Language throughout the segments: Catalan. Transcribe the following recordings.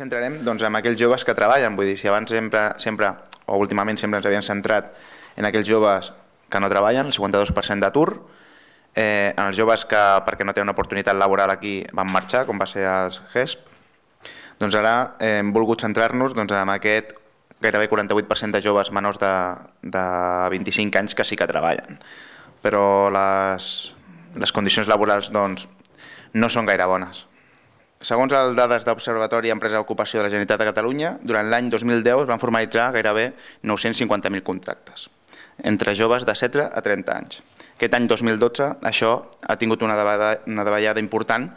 centrarem doncs, en aquells joves que treballen. Vull dir, si abans sempre, sempre o últimament sempre ens havíem centrat en aquells joves que no treballen, el 52% d'atur, eh, en els joves que, perquè no tenen una oportunitat laboral aquí, van marxar, com va ser el GESP, doncs ara eh, hem volgut centrar-nos doncs, en aquest gairebé 48% de joves menors de, de 25 anys que sí que treballen. Però les, les condicions laborals doncs, no són gaire bones. Segons les dades d'Observatori Empresa d'Ocupació Ocupació de la Generalitat de Catalunya, durant l'any 2010 es van formalitzar gairebé 950.000 contractes, entre joves de 16 a 30 anys. Aquest any 2012 això ha tingut una davallada, una davallada important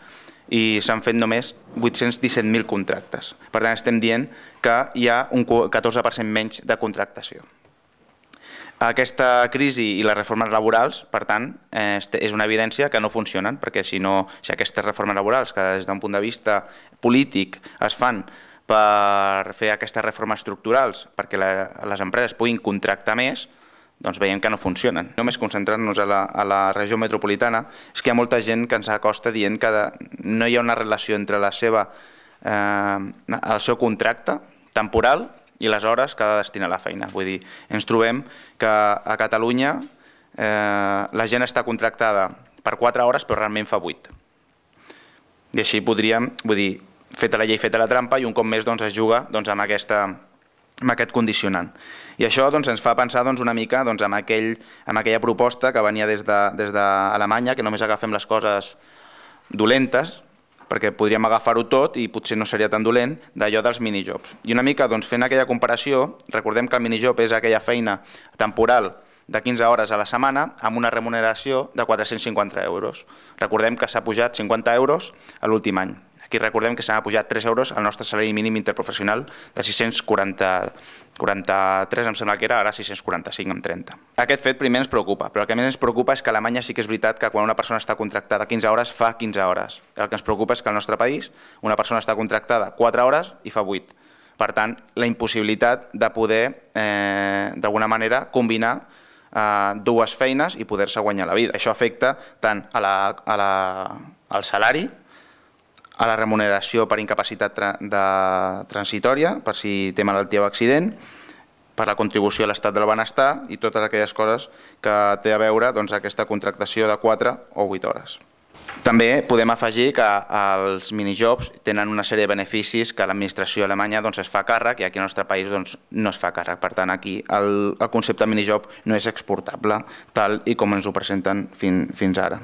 i s'han fet només 817.000 contractes. Per tant, estem dient que hi ha un 14% menys de contractació aquesta crisi i les reformes laborals, per tant, eh, és una evidència que no funcionen, perquè si, no, si aquestes reformes laborals, que des d'un punt de vista polític es fan per fer aquestes reformes estructurals, perquè les empreses puguin contractar més, doncs veiem que no funcionen. Només concentrant-nos a, la, a la regió metropolitana és que hi ha molta gent que ens acosta dient que no hi ha una relació entre la seva, eh, el seu contracte temporal i les hores que ha de destinar la feina. Vull dir, ens trobem que a Catalunya eh, la gent està contractada per 4 hores però realment fa 8. I així podríem, vull dir, feta la llei, feta la trampa i un cop més doncs, es juga doncs, amb aquesta amb aquest condicionant. I això doncs, ens fa pensar doncs, una mica doncs, amb, aquell, amb aquella proposta que venia des d'Alemanya, de, des que només agafem les coses dolentes, perquè podríem agafar-ho tot i potser no seria tan dolent, d'allò dels minijobs. I una mica doncs, fent aquella comparació, recordem que el minijob és aquella feina temporal de 15 hores a la setmana amb una remuneració de 450 euros. Recordem que s'ha pujat 50 euros l'últim any. Aquí recordem que s'han apujat 3 euros al nostre salari mínim interprofessional de 640 43 em sembla que era, ara 645 amb 30. Aquest fet primer ens preocupa, però el que més ens preocupa és que a Alemanya sí que és veritat que quan una persona està contractada 15 hores fa 15 hores. El que ens preocupa és que al nostre país una persona està contractada 4 hores i fa 8. Per tant, la impossibilitat de poder, eh, d'alguna manera, combinar eh, dues feines i poder-se guanyar la vida. Això afecta tant a la, a la, al salari a la remuneració per incapacitat tra de transitòria, per si té malaltia o accident, per la contribució a l'estat del benestar i totes aquelles coses que té a veure doncs, aquesta contractació de 4 o 8 hores. També podem afegir que eh, els minijobs tenen una sèrie de beneficis que l'administració alemanya doncs, es fa càrrec i aquí al nostre país doncs, no es fa càrrec. Per tant, aquí el, concepte minijob no és exportable tal i com ens ho presenten fins ara.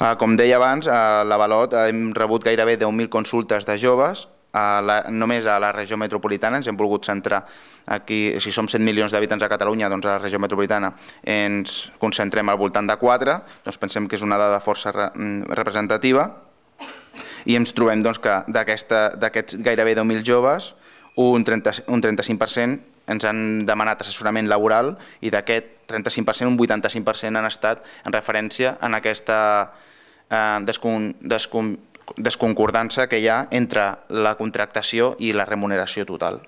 Eh, com deia abans, a eh, l'Avalot hem rebut gairebé 10.000 consultes de joves a la, només a la regió metropolitana, ens hem volgut centrar aquí, si som 7 milions d'habitants a Catalunya, doncs a la regió metropolitana ens concentrem al voltant de 4, doncs pensem que és una dada força re, mm, representativa, i ens trobem doncs, que d'aquests gairebé 10.000 joves, un, 30, un 35% ens han demanat assessorament laboral i d'aquest 35%, un 85% han estat en referència en aquesta eh, descon, descon, desconcordança que hi ha entre la contractació i la remuneració total.